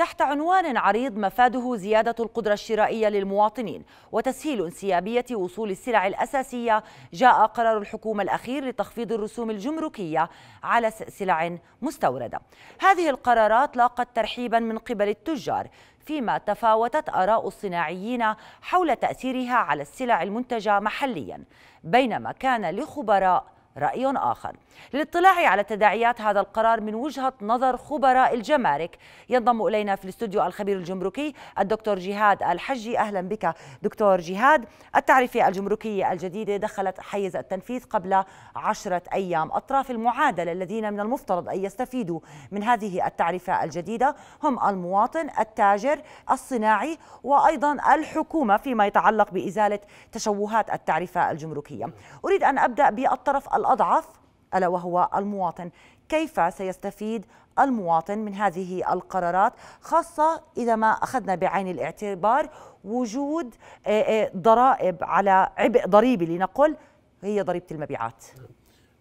تحت عنوان عريض مفاده زيادة القدرة الشرائية للمواطنين وتسهيل انسيابية وصول السلع الأساسية جاء قرار الحكومة الأخير لتخفيض الرسوم الجمركية على سلع مستوردة هذه القرارات لاقت ترحيبا من قبل التجار فيما تفاوتت آراء الصناعيين حول تأثيرها على السلع المنتجة محليا بينما كان لخبراء رأي آخر للاطلاع على تداعيات هذا القرار من وجهة نظر خبراء الجمارك ينضم إلينا في الاستوديو الخبير الجمركي الدكتور جهاد الحجي أهلا بك دكتور جهاد التعرفة الجمركية الجديدة دخلت حيز التنفيذ قبل عشرة أيام أطراف المعادلة الذين من المفترض أن يستفيدوا من هذه التعرفة الجديدة هم المواطن التاجر الصناعي وأيضا الحكومة فيما يتعلق بإزالة تشوهات التعرفة الجمركية أريد أن أبدأ بالطرف الأضعف ألا وهو المواطن كيف سيستفيد المواطن من هذه القرارات خاصة إذا ما أخذنا بعين الاعتبار وجود آه، آه، ضرائب على عبء ضريبي لنقل هي ضريبة المبيعات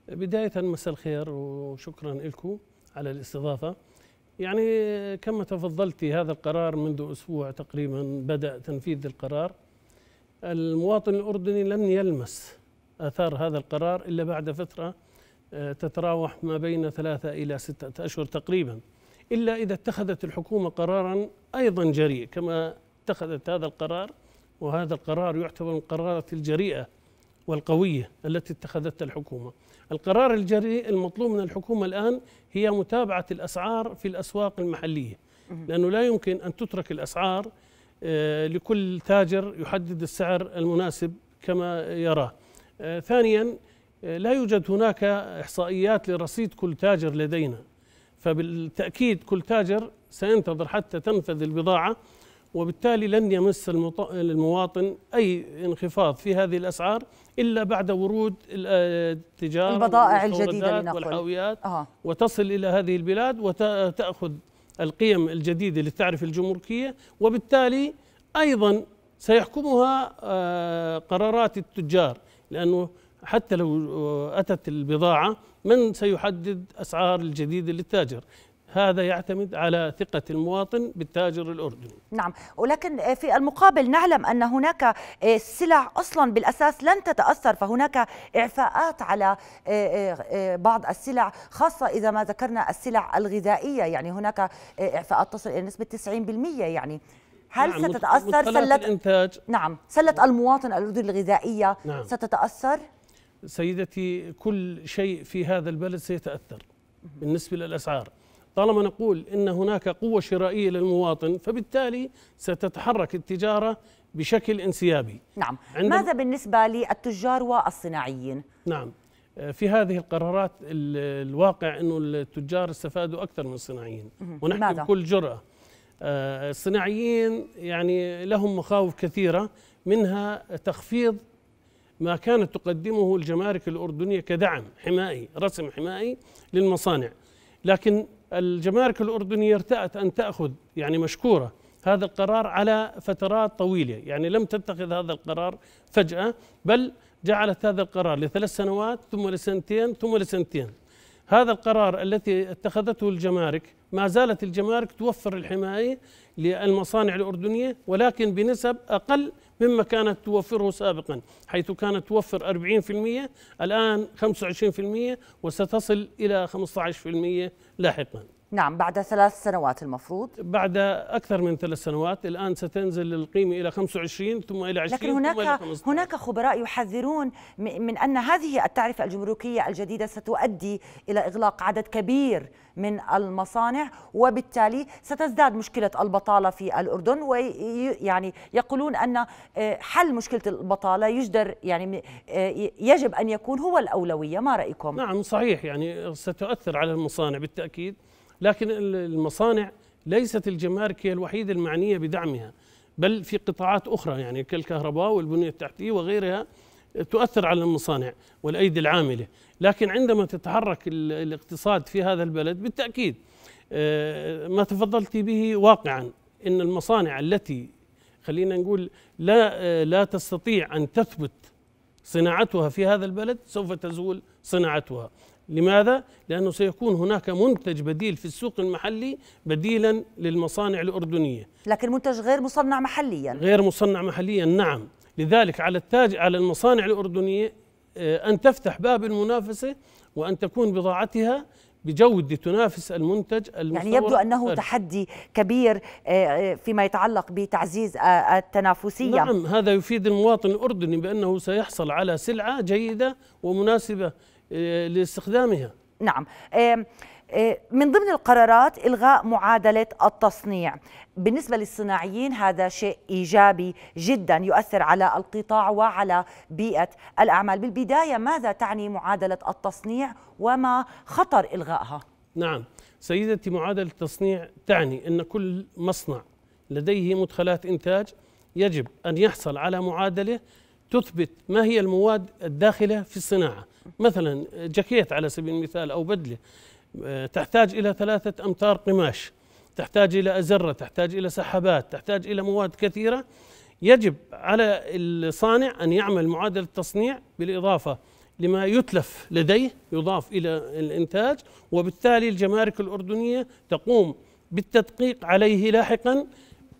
بداية مساء الخير وشكرا لكم على الاستضافة يعني كما تفضلت هذا القرار منذ أسبوع تقريبا بدأ تنفيذ القرار المواطن الأردني لن يلمس آثار هذا القرار إلا بعد فترة آه، تتراوح ما بين ثلاثة إلى ستة أشهر تقريبا إلا إذا اتخذت الحكومة قرارا أيضا جريء كما اتخذت هذا القرار وهذا القرار يعتبر من القرارات الجريئة والقوية التي اتخذتها الحكومة القرار الجريء المطلوب من الحكومة الآن هي متابعة الأسعار في الأسواق المحلية لأنه لا يمكن أن تترك الأسعار آه، لكل تاجر يحدد السعر المناسب كما يراه آه، ثانيا آه، لا يوجد هناك إحصائيات لرصيد كل تاجر لدينا فبالتأكيد كل تاجر سينتظر حتى تنفذ البضاعة وبالتالي لن يمس المواطن أي انخفاض في هذه الأسعار إلا بعد ورود التجار آه، البضائع الجديدة لنقل والحاويات أه. وتصل إلى هذه البلاد وتأخذ القيم الجديدة للتعرف الجمركية وبالتالي أيضا سيحكمها قرارات التجار لأنه حتى لو أتت البضاعة من سيحدد أسعار الجديد للتاجر هذا يعتمد على ثقة المواطن بالتاجر الأردني نعم ولكن آه، في المقابل نعلم أن هناك آه، سلع أصلا بالأساس لن تتأثر فهناك إعفاءات على آه، بعض السلع خاصة إذا ما ذكرنا السلع الغذائية يعني هناك إعفاءات تصل إلى نسبة 90% يعني هل نعم ستتاثر سله الانتاج نعم سله المواطن الاردني الغذائيه نعم ستتاثر سيدتي كل شيء في هذا البلد سيتاثر بالنسبه للاسعار طالما نقول ان هناك قوه شرائيه للمواطن فبالتالي ستتحرك التجاره بشكل انسيابي نعم ماذا بالنسبه للتجار والصناعيين نعم آه، في هذه القرارات الواقع انه التجار استفادوا اكثر من الصناعيين ونحكي بكل جرأه آه، الصناعيين يعني لهم مخاوف كثيرة منها تخفيض ما كانت تقدمه الجمارك الأردنية كدعم حمائي رسم حمائي للمصانع لكن الجمارك الأردنية ارتأت أن تأخذ يعني مشكورة هذا القرار على فترات طويلة يعني لم تتخذ هذا القرار فجأة بل جعلت هذا القرار لثلاث سنوات ثم لسنتين ثم لسنتين هذا القرار التي اتخذته الجمارك ما زالت الجمارك توفر الحماية للمصانع الأردنية ولكن بنسب أقل مما كانت توفره سابقا حيث كانت توفر 40% الآن 25% وستصل إلى 15% لاحقا نعم بعد ثلاث سنوات المفروض بعد أكثر من ثلاث سنوات الآن ستنزل القيمة إلى 25 ثم إلى 20 لكن هناك ثم إلى هناك خبراء يحذرون من أن هذه التعرفة الجمركية الجديدة ستؤدي إلى إغلاق عدد كبير من المصانع وبالتالي ستزداد مشكلة البطالة في الأردن ويعني يقولون أن آه، حل مشكلة البطالة يجدر يعني آه، يجب أن يكون هو الأولوية ما رأيكم؟ نعم صحيح يعني ستؤثر على المصانع بالتأكيد لكن المصانع ليست الجمارك هي الوحيده المعنيه بدعمها بل في قطاعات اخرى يعني كالكهرباء والبنيه التحتيه وغيرها تؤثر على المصانع والايدي العامله، لكن عندما تتحرك الاقتصاد في هذا البلد بالتاكيد آه، ما تفضلت به واقعا ان المصانع التي خلينا نقول لا آه، لا تستطيع ان تثبت صناعتها في هذا البلد سوف تزول صناعتها لماذا؟ لأنه سيكون هناك منتج بديل في السوق المحلي بديلا للمصانع الأردنية لكن منتج غير مصنع محليا غير مصنع محليا نعم لذلك على التاج على المصانع الأردنية آه، أن تفتح باب المنافسة وأن تكون بضاعتها بجودة تنافس المنتج يعني يبدو أنه أه. تحدي كبير أه، أه، فيما يتعلق بتعزيز التنافسية نعم هذا يفيد المواطن الأردني بأنه سيحصل على سلعة جيدة ومناسبة لاستخدامها نعم آه، من ضمن القرارات الغاء معادله التصنيع بالنسبه للصناعيين هذا شيء ايجابي جدا يؤثر على القطاع وعلى بيئه الاعمال بالبدايه ماذا تعني معادله التصنيع وما خطر الغائها نعم سيدتي معادله التصنيع تعني ان كل مصنع لديه مدخلات انتاج يجب ان يحصل على معادله تثبت ما هي المواد الداخله في الصناعه مثلا جاكيت على سبيل المثال او بدله آه، تحتاج إلى ثلاثة أمتار قماش تحتاج إلى أزرة تحتاج إلى سحابات تحتاج إلى مواد كثيرة يجب على الصانع أن يعمل معادلة تصنيع بالإضافة لما يتلف لديه يضاف إلى الإنتاج وبالتالي الجمارك الأردنية تقوم بالتدقيق عليه لاحقا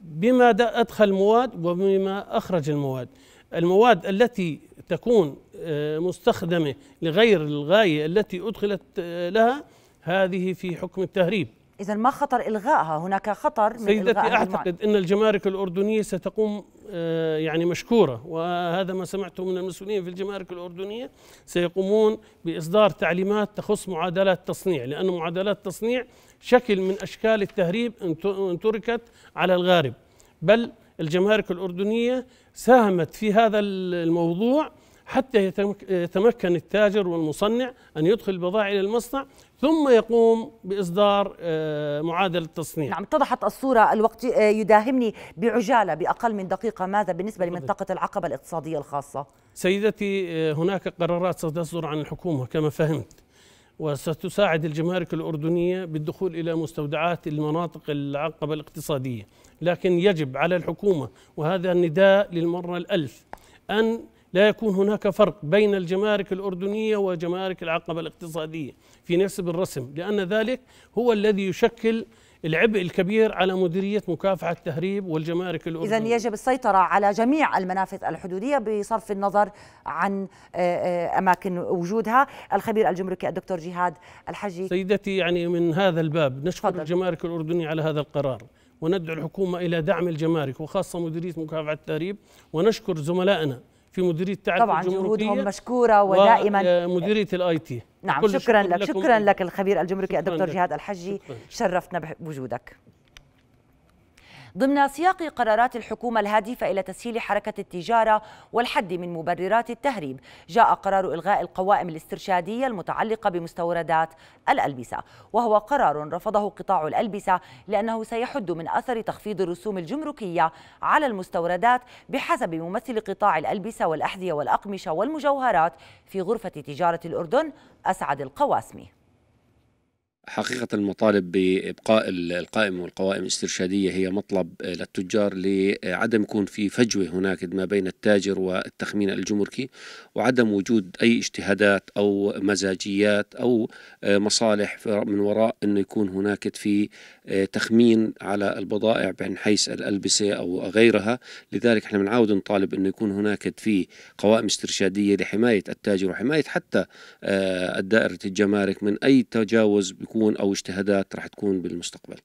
بما أدخل مواد وبما أخرج المواد المواد التي تكون آه، مستخدمة لغير الغاية التي أدخلت آه، لها هذه في حكم التهريب إذا ما خطر إلغائها هناك خطر من سيدتي أعتقد أن الجمارك الأردنية ستقوم آه، يعني مشكورة وهذا ما سمعته من المسؤولين في الجمارك الأردنية سيقومون بإصدار تعليمات تخص معادلات تصنيع لأن معادلات تصنيع شكل من أشكال التهريب إن تركت على الغارب بل الجمارك الأردنية ساهمت في هذا الموضوع حتى يتمكن التاجر والمصنع أن يدخل البضائع إلى المصنع ثم يقوم باصدار آه، معادله تصنيع نعم اتضحت الصوره الوقت آه، يداهمني بعجاله باقل من دقيقه ماذا بالنسبه لمنطقه العقبه الاقتصاديه الخاصه سيدتي آه، هناك قرارات ستصدر عن الحكومه كما فهمت وستساعد الجمارك الاردنيه بالدخول الى مستودعات المناطق العقبه الاقتصاديه لكن يجب على الحكومه وهذا النداء للمره الالف ان لا يكون هناك فرق بين الجمارك الأردنية وجمارك العقبة الاقتصادية في نسب الرسم لأن ذلك هو الذي يشكل العبء الكبير على مديرية مكافحة التهريب والجمارك الأردنية إذا يجب السيطرة على جميع المنافذ الحدودية بصرف النظر عن آه، آه، أماكن وجودها الخبير الجمركي الدكتور جهاد الحجي سيدتي يعني من هذا الباب نشكر فضل. الجمارك الأردنية على هذا القرار وندعو الحكومة إلى دعم الجمارك وخاصة مديرية مكافحة التهريب ونشكر زملائنا في مديريه التعريف طبعا جهودهم مشكوره ودائما آه، مديريه الاي تي نعم شكرا لك شكرا لك الخبير الجمركي الدكتور جهاد الحجي شرفتنا بوجودك ضمن سياق قرارات الحكومة الهادفة إلى تسهيل حركة التجارة والحد من مبررات التهريب جاء قرار إلغاء القوائم الاسترشادية المتعلقة بمستوردات الألبسة وهو قرار رفضه قطاع الألبسة لأنه سيحد من أثر تخفيض الرسوم الجمركية على المستوردات بحسب ممثل قطاع الألبسة والأحذية والأقمشة والمجوهرات في غرفة تجارة الأردن أسعد القواسمي حقيقة المطالب بإبقاء القائمة والقوائم الاسترشادية هي مطلب للتجار لعدم يكون في فجوة هناك ما بين التاجر والتخمين الجمركي وعدم وجود أي اجتهادات أو مزاجيات أو مصالح من وراء أنه يكون هناك في تخمين على البضائع من حيث الألبسة أو غيرها لذلك احنا بنعاود نطالب أنه يكون هناك في قوائم استرشادية لحماية التاجر وحماية حتى آه، دائرة الجمارك من أي تجاوز بيكون تكون او اجتهادات راح تكون بالمستقبل